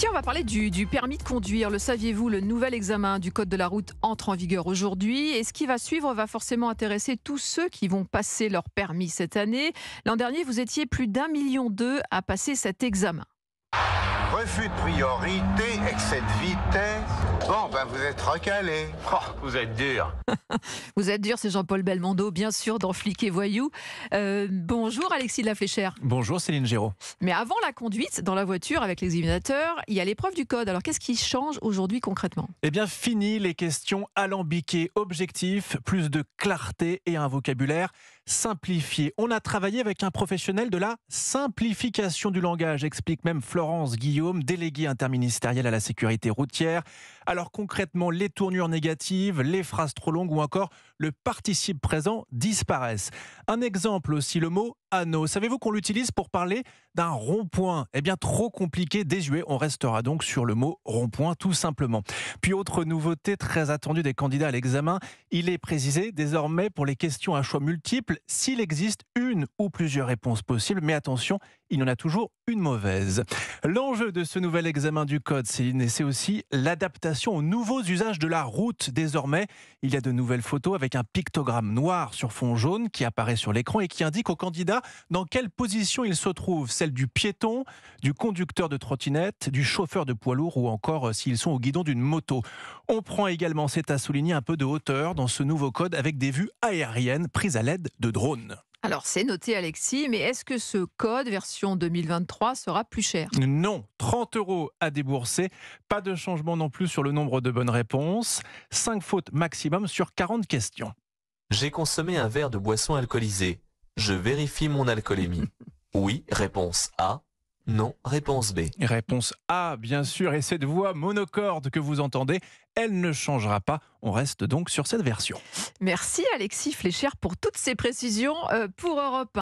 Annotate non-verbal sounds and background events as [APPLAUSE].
Tiens, on va parler du, du permis de conduire. Le saviez-vous, le nouvel examen du Code de la route entre en vigueur aujourd'hui. Et ce qui va suivre va forcément intéresser tous ceux qui vont passer leur permis cette année. L'an dernier, vous étiez plus d'un million d'eux à passer cet examen refus de priorité, excès de vitesse. Bon, ben vous êtes recalé. Oh, vous êtes dur. [LAUGHS] vous êtes dur, c'est Jean-Paul Belmondo, bien sûr, dans Flic Voyou. Euh, bonjour Alexis Lafléchère. Bonjour Céline Géraud. Mais avant la conduite, dans la voiture, avec l'examinateur, il y a l'épreuve du code. Alors qu'est-ce qui change aujourd'hui concrètement Eh bien, fini les questions alambiquées, objectifs, plus de clarté et un vocabulaire simplifié. On a travaillé avec un professionnel de la simplification du langage, explique même Florence Guillaume délégué interministériel à la sécurité routière. Alors concrètement, les tournures négatives, les phrases trop longues ou encore le participe présent disparaissent. Un exemple, aussi, le mot Savez-vous qu'on l'utilise pour parler d'un rond-point Eh bien, trop compliqué, désuet. On restera donc sur le mot rond-point, tout simplement. Puis, autre nouveauté très attendue des candidats à l'examen, il est précisé désormais pour les questions à choix multiples s'il existe une ou plusieurs réponses possibles. Mais attention, il y en a toujours une mauvaise. L'enjeu de ce nouvel examen du code, Céline, c'est aussi l'adaptation aux nouveaux usages de la route. Désormais, il y a de nouvelles photos avec un pictogramme noir sur fond jaune qui apparaît sur l'écran et qui indique aux candidats dans quelle position ils se trouvent, Celle du piéton, du conducteur de trottinette, du chauffeur de poids lourd ou encore euh, s'ils sont au guidon d'une moto. On prend également, c'est à souligner, un peu de hauteur dans ce nouveau code avec des vues aériennes prises à l'aide de drones. Alors c'est noté Alexis, mais est-ce que ce code version 2023 sera plus cher Non, 30 euros à débourser, pas de changement non plus sur le nombre de bonnes réponses, 5 fautes maximum sur 40 questions. J'ai consommé un verre de boisson alcoolisée. Je vérifie mon alcoolémie. [LAUGHS] Oui, réponse A. Non, réponse B. Réponse A, bien sûr. Et cette voix monocorde que vous entendez, elle ne changera pas. On reste donc sur cette version. Merci Alexis Fléchère pour toutes ces précisions euh, pour Europe